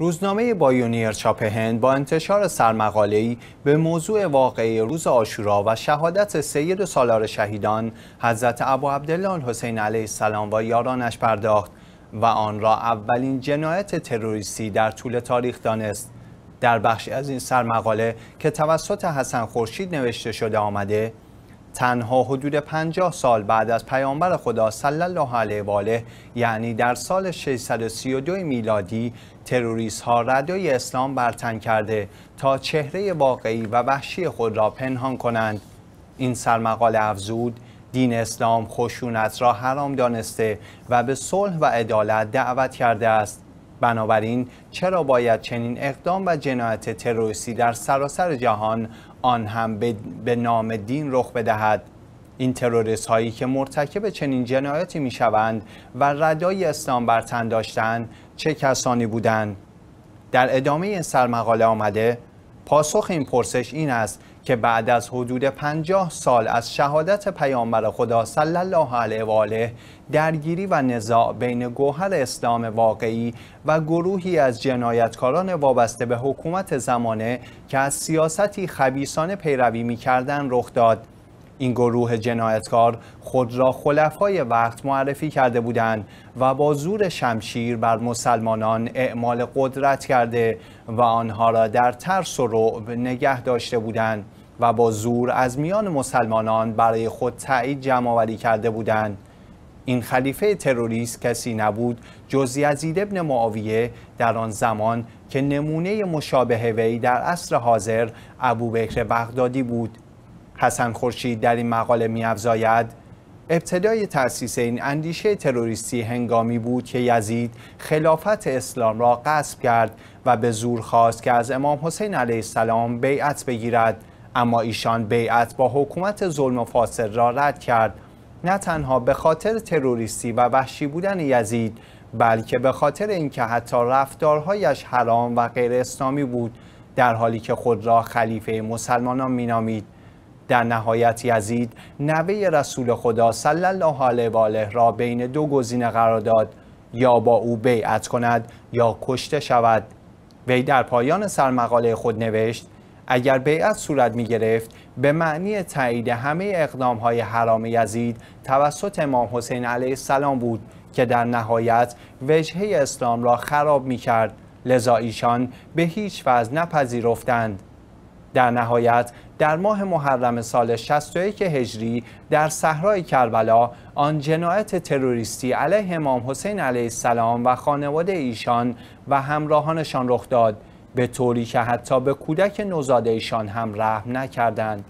روزنامه بایونیر چاپ هند با انتشار سرمقاله‌ای به موضوع واقعی روز آشورا و شهادت سید سالار شهیدان حضرت ابو عبدالله حسین علیه السلام و یارانش پرداخت و آن را اولین جنایت تروریستی در طول تاریخ دانست. در بخشی از این سرمقاله که توسط حسن خورشید نوشته شده آمده تنها حدود 50 سال بعد از پیامبر خدا صلی الله علیه و آله یعنی در سال 632 میلادی تروریست ها ردای اسلام برتن کرده تا چهره واقعی و وحشی خود را پنهان کنند این سرمقال افزود دین اسلام خشونت را حرام دانسته و به صلح و عدالت دعوت کرده است بنابراین چرا باید چنین اقدام و جنایت تروریستی در سراسر جهان آن هم به نام دین رخ بدهد این تروریست هایی که مرتکب چنین جنایتی می شوند و ردای اسلام بر تن داشتند چه کسانی بودند در ادامه این سرمقاله آمده پاسخ این پرسش این است که بعد از حدود 50 سال از شهادت پیامبر خدا صلی الله علیه و آله درگیری و نزاع بین گوهر اسلام واقعی و گروهی از جنایتکاران وابسته به حکومت زمانه که از سیاستی خبیسانه پیروی می‌کردند رخ داد این گروه جنایتکار خود را خلفای وقت معرفی کرده بودند و با زور شمشیر بر مسلمانان اعمال قدرت کرده و آنها را در ترس و رعب نگه داشته بودند و با زور از میان مسلمانان برای خود تایید جمعآوری کرده بودند این خلیفه تروریست کسی نبود جز یزید ابن معاویه در آن زمان که نمونه مشابه وی در عصر حاضر ابوبکر بغدادی بود حسن خورشید در این مقاله میافزاید ابتدای تأسیس این اندیشه تروریستی هنگامی بود که یزید خلافت اسلام را قصب کرد و به زور خواست که از امام حسین علیه السلام بیعت بگیرد اما ایشان بیعت با حکومت ظلم و فاسد را رد کرد نه تنها به خاطر تروریستی و وحشی بودن یزید بلکه به خاطر اینکه حتی رفتارهایش حرام و غیر اسلامی بود در حالی که خود را خلیفه مسلمانان مینامید در نهایت یزید نوه رسول خدا صلی الله علیه و آله را بین دو گزینه قرار داد یا با او بیعت کند یا کشته شود وی در پایان سرمقاله خود نوشت اگر بیعت صورت می گرفت به معنی تایید همه اقدام های حرام یزید توسط امام حسین علیه السلام بود که در نهایت وجهه اسلام را خراب می کرد لذا ایشان به هیچ وجه نپذیرفتند در نهایت در ماه محرم سال 61 هجری در صحرای کربلا آن جنایت تروریستی علیه امام حسین علیه السلام و خانواده ایشان و همراهانشان رخ داد به طوری که حتی به کودک نوزادهشان هم رحم نکردند